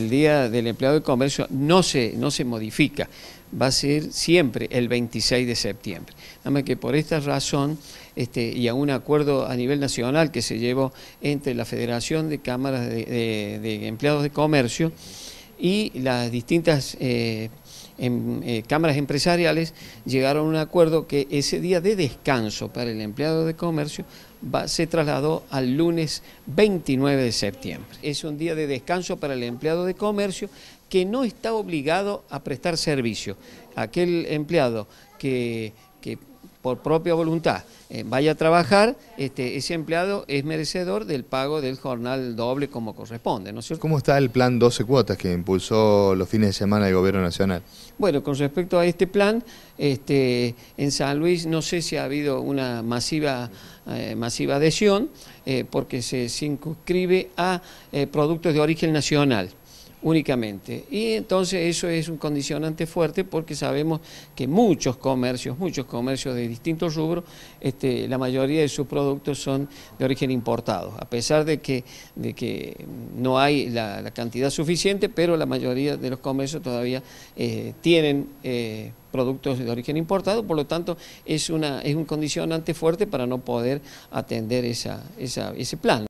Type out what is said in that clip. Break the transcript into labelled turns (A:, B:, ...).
A: El Día del Empleado de Comercio no se, no se modifica, va a ser siempre el 26 de septiembre. Nada más que por esta razón este, y a un acuerdo a nivel nacional que se llevó entre la Federación de Cámaras de, Empleados de Comercio y las distintas... Eh, en, em, eh, cámaras empresariales llegaron a un acuerdo que ese día de descanso para el empleado de comercio va, se trasladó al lunes 29 de septiembre. Es un día de descanso para el empleado de comercio que no está obligado a prestar servicio. Aquel empleado que, que por propia voluntad eh, vaya a trabajar, este, ese empleado es merecedor del pago del jornal doble como corresponde, ¿no es cierto?
B: ¿Cómo está el plan 12 cuotas que impulsó los fines de semana el Gobierno Nacional?
A: Bueno, con respecto a este plan, este, en San Luis no sé si ha habido una masiva, eh, masiva adhesión, eh, porque se inscribe a productos de origen nacional únicamente. Y entonces eso es un condicionante fuerte porque sabemos que muchos comercios, muchos comercios de distintos rubros, este, la mayoría de sus productos son de origen importado, a pesar de que, de que no hay la, cantidad suficiente, pero la mayoría de los comercios todavía eh, tienen... Eh, productos de origen importado, por lo tanto es, una, es un condicionante fuerte para no poder atender esa, ese plan.